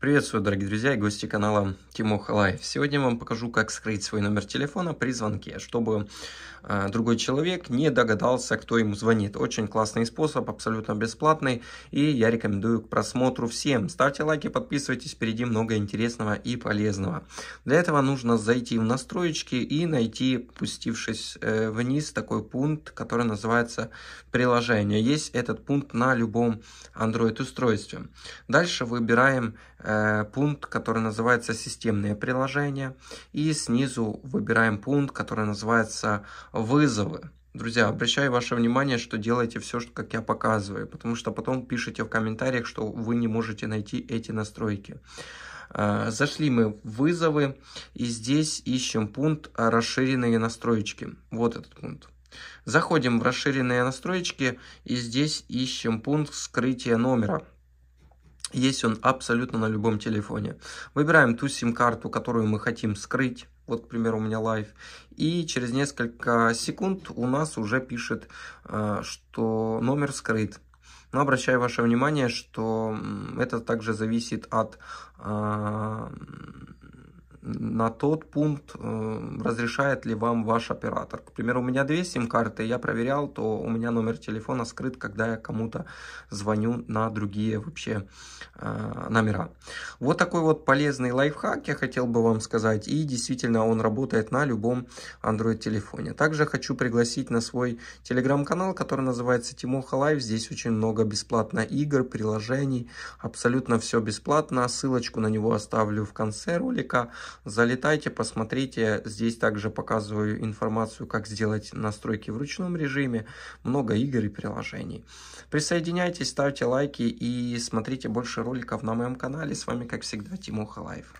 Приветствую, дорогие друзья и гости канала Тимоха Лайф. Сегодня я вам покажу, как скрыть свой номер телефона при звонке, чтобы э, другой человек не догадался, кто ему звонит. Очень классный способ, абсолютно бесплатный, и я рекомендую к просмотру всем. Ставьте лайки, подписывайтесь, впереди много интересного и полезного. Для этого нужно зайти в настройки и найти, пустившись э, вниз, такой пункт, который называется «Приложение». Есть этот пункт на любом Android-устройстве. Дальше выбираем Э, пункт, который называется «Системные приложения». И снизу выбираем пункт, который называется «Вызовы». Друзья, обращаю ваше внимание, что делайте все, что как я показываю, потому что потом пишите в комментариях, что вы не можете найти эти настройки. Э, зашли мы в вызовы и здесь ищем пункт «Расширенные настройки». Вот этот пункт. Заходим в расширенные настройки и здесь ищем пункт «Скрытие номера». Есть он абсолютно на любом телефоне. Выбираем ту сим-карту, которую мы хотим скрыть. Вот, к примеру, у меня лайв. И через несколько секунд у нас уже пишет, э, что номер скрыт. Но обращаю ваше внимание, что это также зависит от э, на тот пункт, э, разрешает ли вам ваш оператор. К примеру, у меня две сим-карты, я проверял, то у меня номер телефона скрыт, когда я кому-то звоню на другие вообще э, номера. Вот такой вот полезный лайфхак я хотел бы вам сказать, и действительно он работает на любом Android-телефоне. Также хочу пригласить на свой телеграм-канал, который называется Тимоха Лайв. Здесь очень много бесплатно игр, приложений, абсолютно все бесплатно. Ссылочку на него оставлю в конце ролика. Залетайте, посмотрите. Здесь также показываю информацию, как сделать настройки в ручном режиме. Много игр и приложений. Присоединяйтесь, ставьте лайки и смотрите больше роликов на моем канале. С вами, как всегда, Тимоха Лайф.